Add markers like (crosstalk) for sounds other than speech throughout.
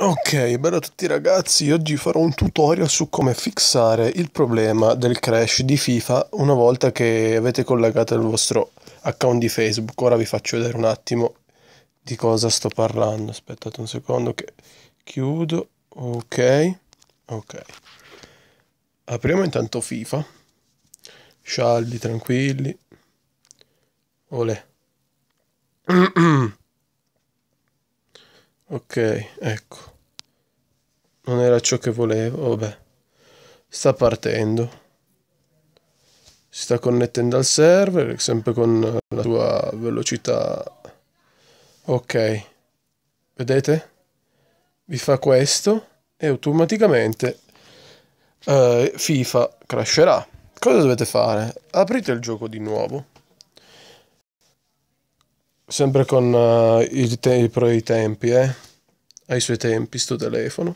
Ok, bello a tutti ragazzi, oggi farò un tutorial su come fixare il problema del crash di FIFA una volta che avete collegato il vostro account di Facebook. Ora vi faccio vedere un attimo di cosa sto parlando, aspettate un secondo che chiudo, ok, ok. Apriamo intanto FIFA, scialdi, tranquilli, olè. (clears throat) (clears throat) Ok, ecco. Non era ciò che volevo, vabbè. Sta partendo. Si sta connettendo al server, sempre con la sua velocità. Ok. Vedete? Vi fa questo e automaticamente eh, FIFA crasherà. Cosa dovete fare? Aprite il gioco di nuovo sempre con uh, i, te- i tempi, eh ai suoi tempi sto telefono.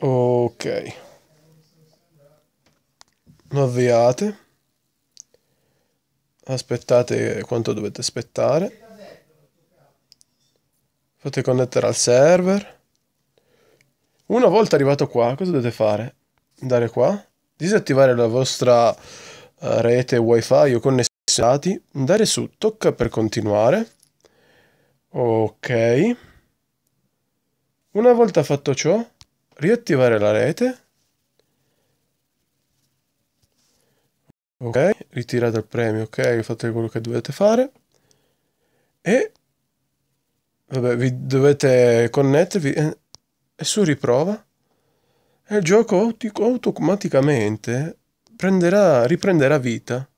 Ok. Lo avviate. Aspettate quanto dovete aspettare. Fate connettere al server. Una volta arrivato qua, cosa dovete fare? Andare qua, disattivare la vostra eh, rete wifi o connessi dati andare su tocca per continuare ok una volta fatto ciò, riattivare la rete. Ok, ritirate il premio, ok, fate quello che dovete fare. E vabbè, vi dovete connettervi e, eh, e su riprova. E il gioco automaticamente prenderà, riprenderà vita.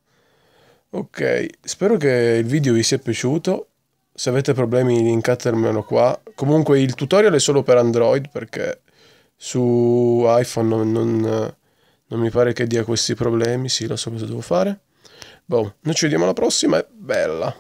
Ok, spero che il video vi sia piaciuto. Se avete problemi linkatemelo qua Comunque il tutorial è solo per Android perché su iPhone non, non, non mi pare che dia questi problemi. Sì, lo so cosa devo fare. Boh, noi ci vediamo alla prossima e bella!